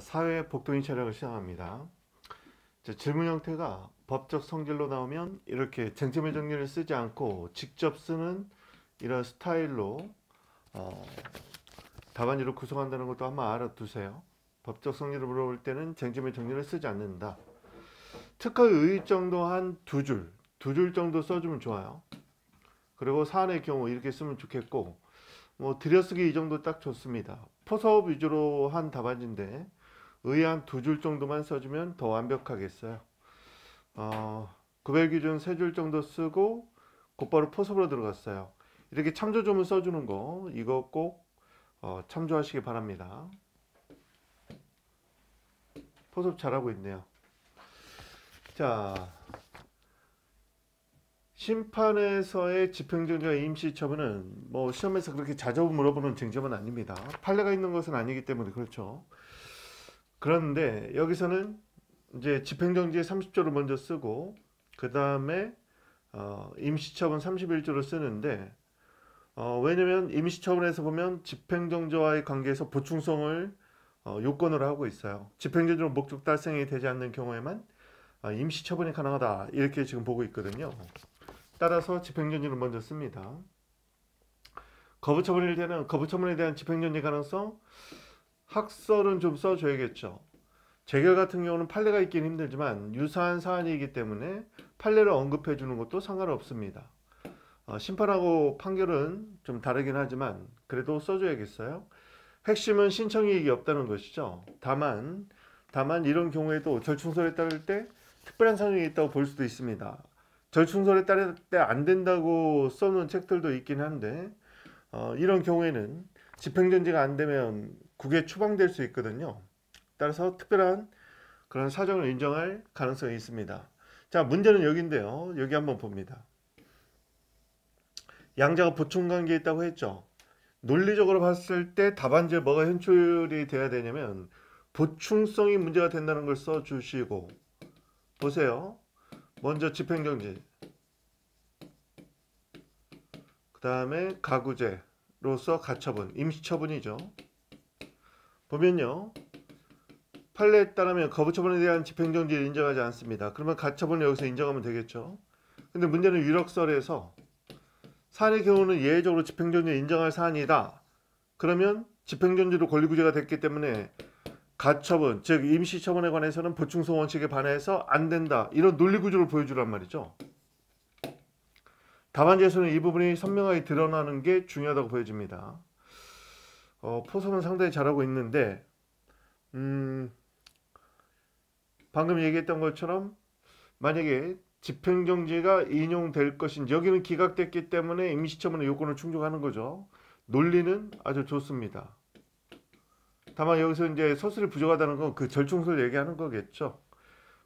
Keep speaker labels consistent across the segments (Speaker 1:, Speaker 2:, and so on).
Speaker 1: 사회 복도인 촬영을 시작합니다. 질문 형태가 법적 성질로 나오면 이렇게 쟁점의 정리를 쓰지 않고 직접 쓰는 이런 스타일로 어, 답안지로 구성한다는 것도 한번 알아두세요. 법적 성질을 물어볼 때는 쟁점의 정리를 쓰지 않는다. 특허 의의 정도 한 두 줄, 두 줄 정도 써주면 좋아요. 그리고 사안의 경우 이렇게 쓰면 좋겠고 뭐 들여쓰기 이 정도 딱 좋습니다. 포섭 위주로 한 답안지인데 의한 두 줄 정도만 써주면 더 완벽하겠어요. 어, 구별 기준 세 줄 정도 쓰고 곧바로 포섭으로 들어갔어요. 이렇게 참조 조문 써주는 거 이거 꼭 어, 참조하시기 바랍니다. 포섭 잘하고 있네요. 자, 심판에서의 집행정지와 임시처분은 뭐 시험에서 그렇게 자주 물어보는 쟁점은 아닙니다. 판례가 있는 것은 아니기 때문에 그렇죠. 그런데 여기서는 이제 집행정지의 30조를 먼저 쓰고 그 다음에 어, 임시처분 31조를 쓰는데 어, 왜냐면 임시처분에서 보면 집행정지와의 관계에서 보충성을 어, 요건으로 하고 있어요. 집행정지로 목적 달성이 되지 않는 경우에만 어, 임시처분이 가능하다 이렇게 지금 보고 있거든요. 따라서 집행정지를 먼저 씁니다. 거부처분일 때는 거부처분에 대한 집행정지 가능성 학설은 좀 써줘야겠죠. 재결 같은 경우는 판례가 있긴 힘들지만 유사한 사안이기 때문에 판례를 언급해 주는 것도 상관없습니다. 어, 심판하고 판결은 좀 다르긴 하지만 그래도 써줘야겠어요. 핵심은 신청이익이 없다는 것이죠. 다만 다만 이런 경우에도 절충설에 따를 때 특별한 사정이 있다고 볼 수도 있습니다. 절충설에 따를 때 안 된다고 써놓은 책들도 있긴 한데 어, 이런 경우에는 집행전지가안 되면 국에 추방될 수 있거든요. 따라서 특별한 그런 사정을 인정할 가능성이 있습니다. 자, 문제는 여기인데요. 여기 한번 봅니다. 양자가 보충관계에 있다고 했죠. 논리적으로 봤을 때 답안지에 뭐가 현출이 돼야 되냐면 보충성이 문제가 된다는 걸 써주시고 보세요. 먼저 집행정지 그 다음에 가구제로서 가처분, 임시처분이죠. 보면요. 판례에 따르면 거부처분에 대한 집행정지를 인정하지 않습니다. 그러면 가처분을 여기서 인정하면 되겠죠. 근데 문제는 유력설에서 사안의 경우는 예외적으로 집행정지를 인정할 사안이다. 그러면 집행정지로 권리구제가 됐기 때문에 가처분, 즉 임시처분에 관해서는 보충성 원칙에 반해서 안 된다. 이런 논리구조를 보여주란 말이죠. 답안지에서는이 부분이 선명하게 드러나는 게 중요하다고 보여집니다. 어, 포섭은 상당히 잘하고 있는데 음, 방금 얘기했던 것처럼 만약에 집행정지가 인용될 것인지 여기는 기각됐기 때문에 임시처분의 요건을 충족하는 거죠. 논리는 아주 좋습니다. 다만 여기서 이제 서술이 부족하다는 건 그 절충설 얘기하는 거겠죠.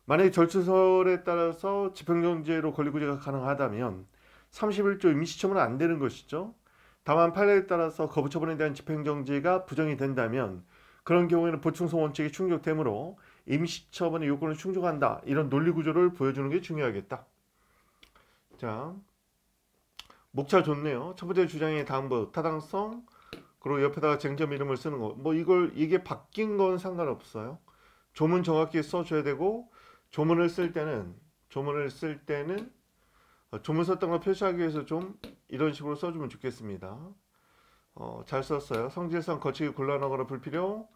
Speaker 1: 만약에 절충설에 따라서 집행정지로 권리구제가 가능하다면 31조 임시처분은 안 되는 것이죠. 다만 판례에 따라서 거부처분에 대한 집행정지가 부정이 된다면 그런 경우에는 보충성 원칙이 충족되므로 임시처분의 요건을 충족한다. 이런 논리구조를 보여주는 게 중요하겠다. 자, 목차 좋네요. 첫 번째 주장의 다음부 타당성 그리고 옆에다가 쟁점 이름을 쓰는 거. 뭐 이걸 이게 바뀐 건 상관없어요. 조문 정확히 써줘야 되고 조문을 쓸 때는 조문을 쓸 때는 어, 조문 썼던 걸 표시하기 위해서 좀 이런 식으로 써주면 좋겠습니다. 어, 잘 썼어요. 성질상 거치기 곤란하거나 불필요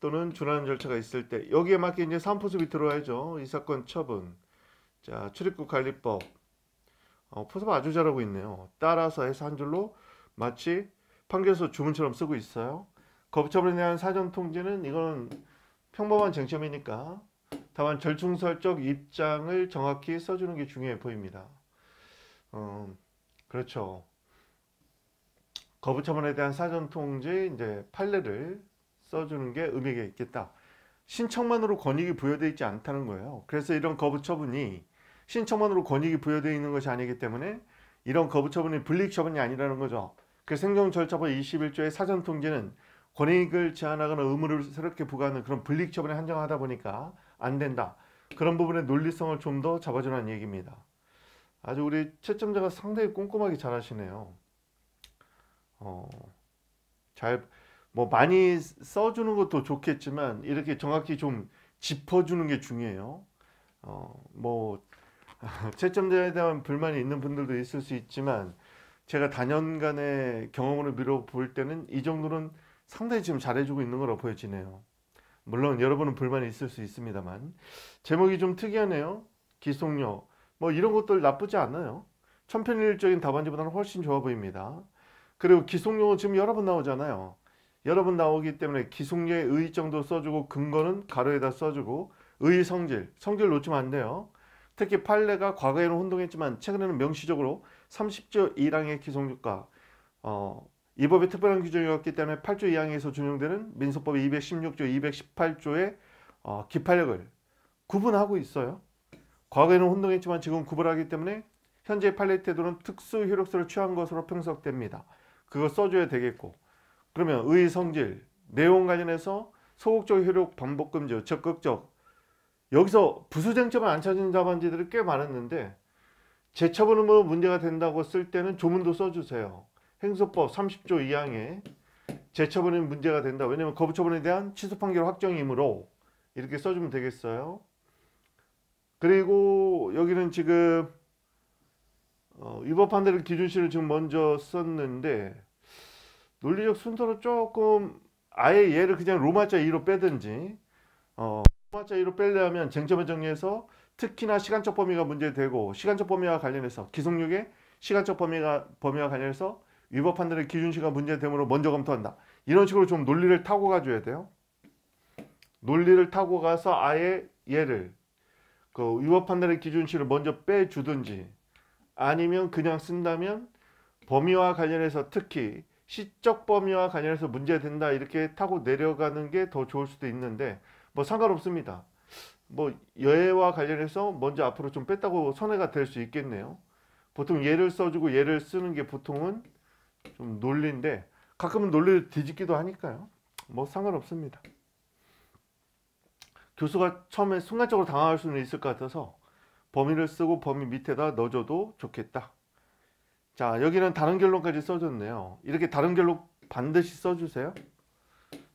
Speaker 1: 또는 준하는 절차가 있을 때 여기에 맞게 이제 3포수 밑으로 해야죠. 이 사건 처분. 자, 출입국 관리법. 어, 포섭 아주 잘하고 있네요. 따라서 해서 한 줄로 마치 판결소 주문처럼 쓰고 있어요. 거부처분에 대한 사전 통지는 이건 평범한 쟁점이니까 다만 절충설적 입장을 정확히 써주는 게 중요해 보입니다. 어, 그렇죠. 거부처분에 대한 사전 통지 이제 판례를 써주는 게 의미가 있겠다. 신청만으로 권익이 부여되어 있지 않다는 거예요. 그래서 이런 거부처분이 신청만으로 권익이 부여되어 있는 것이 아니기 때문에 이런 거부처분이 불이익처분이 아니라는 거죠. 그래서 절차법 21조의 사전 통지는 권익을 제한하거나 의무를 새롭게 부과하는 그런 불이익처분에 한정하다 보니까 안 된다. 그런 부분의 논리성을 좀 더 잡아주는 얘기입니다. 아주 우리 채점자가 상당히 꼼꼼하게 잘 하시네요. 어, 잘, 뭐 많이 써주는 것도 좋겠지만, 이렇게 정확히 좀 짚어주는 게 중요해요. 어, 뭐, 채점자에 대한 불만이 있는 분들도 있을 수 있지만, 제가 단연간의 경험으로 밀어볼 때는 이 정도는 상당히 지금 잘해주고 있는 거로 보여지네요. 물론 여러분은 불만이 있을 수 있습니다만 제목이 좀 특이하네요. 기속료 뭐 이런 것들 나쁘지 않아요. 천편일률적인 답안지보다는 훨씬 좋아 보입니다. 그리고 기속용은 지금 여러 번 나오잖아요. 여러 번 나오기 때문에 기속료의 의의정도 써주고 근거는 가로에다 써주고 의성질, 의 성질 놓치면 안 돼요. 특히 판례가 과거에는 혼동했지만 최근에는 명시적으로 30조 1항의 기속유가 어, 이 법의 특별한 규정이었기 때문에 8조 2항에서 준용되는 민소법 216조 218조의 어, 기판력을 구분하고 있어요. 과거에는 혼동했지만 지금 구별하기 때문에 현재 판례 태도는 특수 효력서를 취한 것으로 평석됩니다. 그거 써줘야 되겠고 그러면 의 성질, 내용 관련해서 소극적 효력 반복 금지, 적극적 여기서 부수쟁점을 안 찾은 자반지들이 꽤 많았는데 재처분으로 문제가 된다고 쓸 때는 조문도 써주세요. 행소법 30조 2항에 재처분이 문제가 된다. 왜냐하면 거부처분에 대한 취소 판결 확정이므로 이렇게 써주면 되겠어요. 그리고 여기는 지금 어, 위법 한대의기준시를 지금 먼저 썼는데 논리적 순서로 조금 아예 얘를 그냥 로마자 2로 빼든지 어, 로마자 2로 빼려면 쟁점을 정리해서 특히나 시간적 범위가 문제되고 시간적 범위와 관련해서 기속력의 시간적 범위가 범위와 관련해서 위법 한대의 기준시가 문제되므로 먼저 검토한다. 이런 식으로 좀 논리를 타고 가줘야 돼요. 논리를 타고 가서 아예 얘를 그 위법 판단의 기준치를 먼저 빼주든지 아니면 그냥 쓴다면 범위와 관련해서 특히 시적 범위와 관련해서 문제된다 이렇게 타고 내려가는 게 더 좋을 수도 있는데 뭐 상관없습니다. 뭐 여해와 관련해서 먼저 앞으로 좀 뺐다고 선회가 될 수 있겠네요. 보통 예를 써주고 예를 쓰는 게 보통은 좀 논리인데 가끔은 논리를 뒤집기도 하니까요. 뭐 상관없습니다. 교수가 처음에 순간적으로 당황할 수는 있을 것 같아서 범위를 쓰고 범위 밑에다 넣어줘도 좋겠다. 자 여기는 다른 결론까지 써줬네요. 이렇게 다른 결론 반드시 써주세요.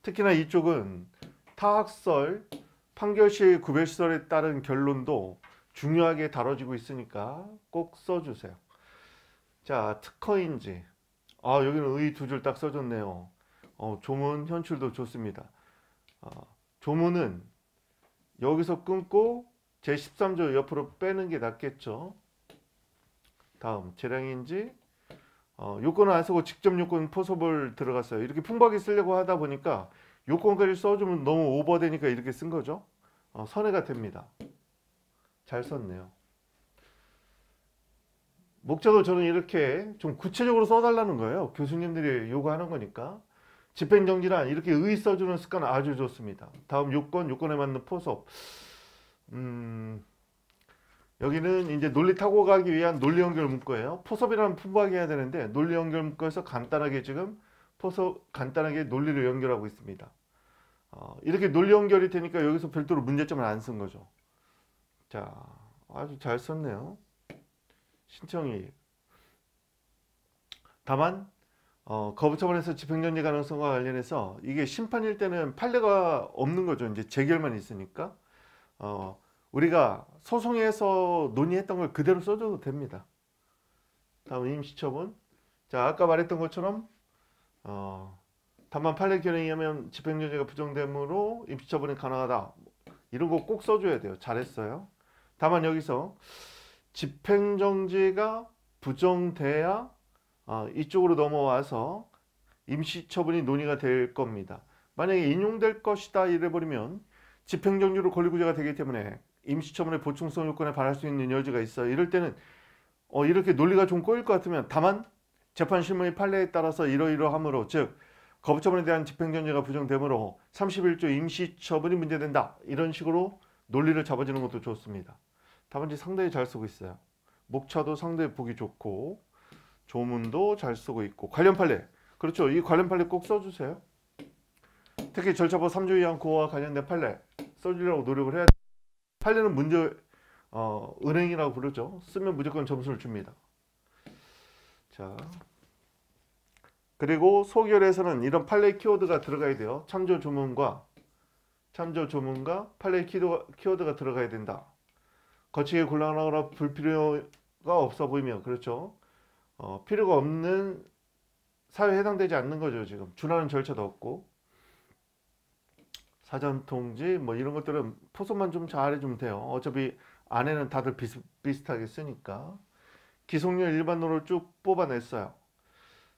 Speaker 1: 특히나 이쪽은 타학설, 판결실 구별시설에 따른 결론도 중요하게 다뤄지고 있으니까 꼭 써주세요. 자 특허인지 아 여기는 의 두 줄 딱 써줬네요. 어, 조문 현출도 좋습니다. 어, 조문은 여기서 끊고 제13조 옆으로 빼는 게 낫겠죠. 다음 재량인지 어, 요건은 안 쓰고 직접 요건 포섭을 들어갔어요. 이렇게 풍박이 쓰려고 하다 보니까 요건까지 써주면 너무 오버되니까 이렇게 쓴 거죠. 어, 선회가 됩니다. 잘 썼네요. 목적을 저는 이렇게 좀 구체적으로 써달라는 거예요. 교수님들이 요구하는 거니까. 집행정지란 이렇게 의 써주는 습관 아주 좋습니다. 다음 요건, 요건에 맞는 포섭. 음, 여기는 이제 논리 타고 가기 위한 논리 연결 문구예요. 포섭이라는 풍부하게 해야 되는데 논리 연결 문구에서 간단하게 지금 포섭 간단하게 논리를 연결하고 있습니다. 어, 이렇게 논리 연결이 되니까 여기서 별도로 문제점을 안 쓴 거죠. 자, 아주 잘 썼네요. 신청이 다만 어, 거부처분에서 집행정지 가능성과 관련해서 이게 심판일 때는 판례가 없는 거죠. 이제 재결만 있으니까. 어, 우리가 소송에서 논의했던 걸 그대로 써줘도 됩니다. 다음 임시처분. 자, 아까 말했던 것처럼, 어, 다만 판례 결행에 하면 집행정지가 부정되므로 임시처분이 가능하다. 이런 거 꼭 써줘야 돼요. 잘했어요. 다만 여기서 집행정지가 부정돼야 어, 이쪽으로 넘어와서 임시처분이 논의가 될 겁니다. 만약에 인용될 것이다 이래버리면 집행정지로 권리구제가 되기 때문에 임시처분의 보충성 요건에 반할 수 있는 여지가 있어 이럴 때는 어, 이렇게 논리가 좀 꼬일 것 같으면 다만 재판 실무의 판례에 따라서 이러이러함으로 즉 거부처분에 대한 집행정지가 부정되므로 31조 임시처분이 문제된다 이런 식으로 논리를 잡아주는 것도 좋습니다. 답안 상당히 잘 쓰고 있어요. 목차도 상당 보기 좋고 조문도 잘 쓰고 있고 관련 판례 그렇죠 이 관련 판례 꼭 써주세요 특히 절차법 3조 이항 구호와 관련된 판례 써주려고 노력을 해야 돼요. 판례는 문제 어, 은행이라고 부르죠 쓰면 무조건 점수를 줍니다 자 그리고 소결에서는 이런 판례 키워드가 들어가야 돼요 참조 조문과 참조 조문과 판례 키워드가 들어가야 된다 거치게 곤란하거나 불필요가 없어 보이며 그렇죠 어, 필요가 없는 사회에 해당되지 않는 거죠 지금 준하는 절차도 없고 사전 통지 뭐 이런 것들은 포섭만 좀 잘해주면 돼요 어차피 아내는 다들 비슷, 비슷하게 쓰니까 기속료 일반으로 쭉 뽑아냈어요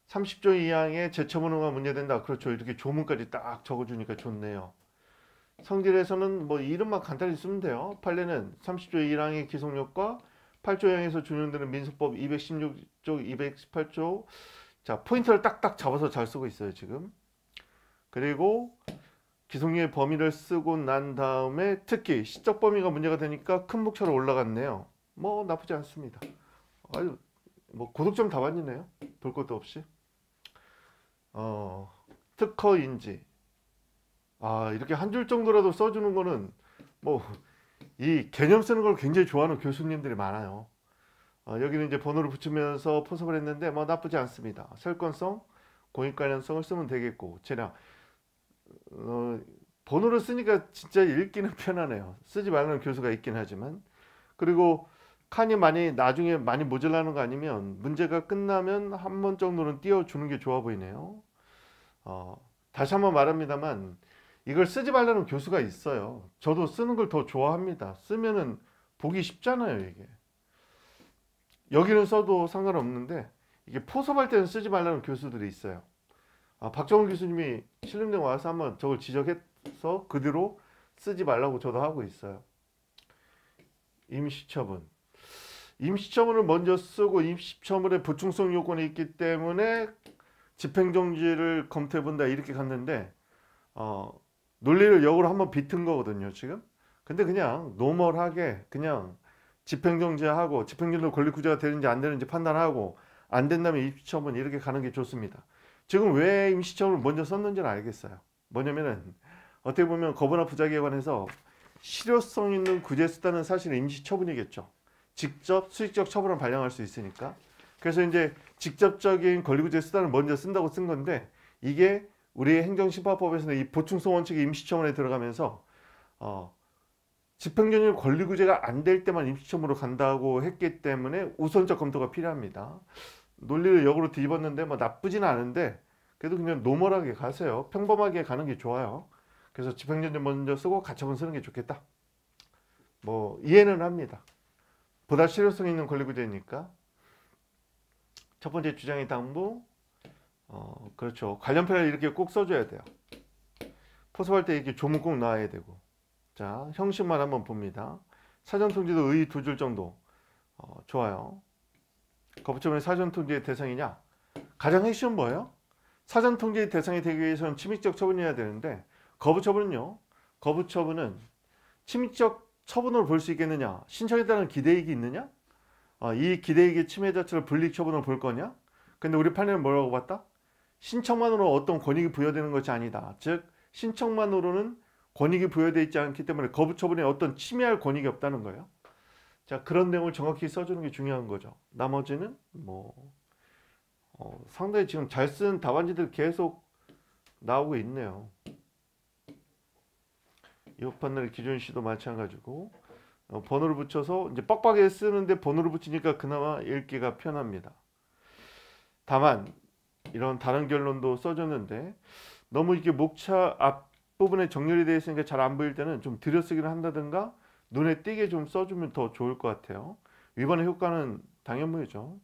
Speaker 1: 30조 이항의 제처분호가 문제된다 그렇죠 이렇게 조문까지 딱 적어주니까 좋네요 성질에서는 뭐 이름만 간단히 쓰면 돼요 판례는 30조 이항의 기속력과 8조 이항에서 준용되는 민속법216 210조, 218조. 자, 포인트를 딱딱 잡아서 잘 쓰고 있어요, 지금. 그리고 기속률의 범위를 쓰고 난 다음에 특히 시적 범위가 문제가 되니까 큰 목차로 올라갔네요. 뭐 나쁘지 않습니다. 아유, 뭐 고득점 답안이네요. 볼 것도 없이. 어, 특허인지. 아, 이렇게 한 줄 정도라도 써주는 거는 뭐 이 개념 쓰는 걸 굉장히 좋아하는 교수님들이 많아요. 어, 여기는 이제 번호를 붙이면서 포섭을 했는데 뭐 나쁘지 않습니다. 설건성, 공익관련성을 쓰면 되겠고 재량 어, 번호를 쓰니까 진짜 읽기는 편하네요. 쓰지 말라는 교수가 있긴 하지만 그리고 칸이 많이 나중에 많이 모자라는 거 아니면 문제가 끝나면 한 번 정도는 띄워주는 게 좋아 보이네요. 어, 다시 한번 말합니다만 이걸 쓰지 말라는 교수가 있어요. 저도 쓰는 걸 더 좋아합니다. 쓰면은 보기 쉽잖아요 이게. 여기는 써도 상관없는데 이게 포섭할 때는 쓰지 말라는 교수들이 있어요. 아, 박정훈 교수님이 신림대 와서 한번 저걸 지적해서 그대로 쓰지 말라고 저도 하고 있어요. 임시처분. 임시처분을 먼저 쓰고 임시처분의 보충성 요건이 있기 때문에 집행정지를 검토해 본다 이렇게 갔는데 어, 논리를 역으로 한번 비튼 거거든요 지금 근데 그냥 노멀하게 그냥 집행정지하고 집행정지로 권리구제가 되는지 안 되는지 판단하고 안 된다면 임시처분 이렇게 가는 게 좋습니다. 지금 왜 임시처분을 먼저 썼는지는 알겠어요. 뭐냐면은 어떻게 보면 거부나 부작위에 관해서 실효성 있는 구제 수단은 사실 은 임시처분이겠죠. 직접 수익적 처분을 발령할 수 있으니까. 그래서 이제 직접적인 권리구제 수단을 먼저 쓴다고 쓴 건데 이게 우리 행정심판법에서는이 보충성 원칙이 임시처분에 들어가면서 어, 집행유예 권리구제가 안 될 때만 임시청으로 간다고 했기 때문에 우선적 검토가 필요합니다. 논리를 역으로 뒤집었는데 뭐 나쁘진 않은데 그래도 그냥 노멀하게 가세요. 평범하게 가는 게 좋아요. 그래서 집행유예 먼저 쓰고 가처분 쓰는 게 좋겠다. 뭐 이해는 합니다. 보다 실효성 있는 권리구제니까 첫 번째 주장의 당부 어 그렇죠. 관련 편을 이렇게 꼭 써줘야 돼요. 포섭할 때 이렇게 조문 꼭 나와야 되고 자, 형식만 한번 봅니다. 사전 통지도 의의두 줄 정도. 어, 좋아요. 거부처분의 사전 통지의 대상이냐? 가장 핵심은 뭐예요? 사전 통지의 대상이 되기 위해서는 침입적 처분이어야 되는데 거부처분은요. 거부처분은 침입적 처분으로 볼 수 있겠느냐? 신청에 따른 기대익이 있느냐? 어, 이 기대익의 침해 자체를 불리 처분으로 볼 거냐? 근데 우리 판례는 뭐라고 봤다? 신청만으로 어떤 권익이 부여되는 것이 아니다. 즉 신청만으로는 권익이 부여되어 있지 않기 때문에 거부 처분에 어떤 침해할 권익이 없다는 거예요. 자 그런 내용을 정확히 써주는 게 중요한 거죠. 나머지는 뭐 어, 상당히 지금 잘 쓴 답안지들 계속 나오고 있네요. 이판넬 기준 시도 마찬가지고 어, 번호를 붙여서 이제 빡빡하 쓰는데 번호를 붙이니까 그나마 읽기가 편합니다. 다만 이런 다른 결론도 써줬는데 너무 이게 목차 앞 부분에 정렬이 되어 있으니까 잘 안 보일 때는 좀 들여쓰기를 한다든가 눈에 띄게 좀 써주면 더 좋을 것 같아요. 위반의 효과는 당연무효죠.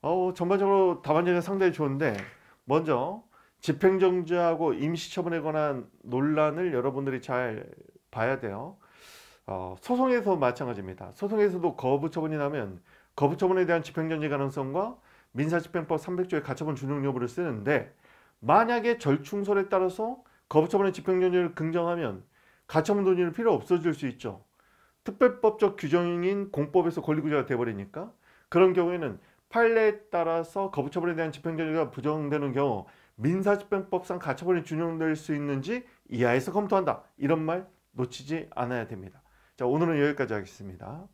Speaker 1: 어, 전반적으로 답안지가 상당히 좋은데 먼저 집행정지하고 임시처분에 관한 논란을 여러분들이 잘 봐야 돼요. 어, 소송에서 마찬가지입니다. 소송에서도 거부처분이 나면 거부처분에 대한 집행정지 가능성과 민사집행법 300조의 가처분 준용 여부를 쓰는데 만약에 절충설에 따라서 거부처분의 집행연율을 긍정하면 가처분 논의는 필요 없어질 수 있죠. 특별법적 규정인 공법에서 권리구제가 돼버리니까 그런 경우에는 판례에 따라서 거부처분에 대한 집행전위가 부정되는 경우 민사집행법상 가처분이 준용될 수 있는지 이하에서 검토한다. 이런 말 놓치지 않아야 됩니다. 자 오늘은 여기까지 하겠습니다.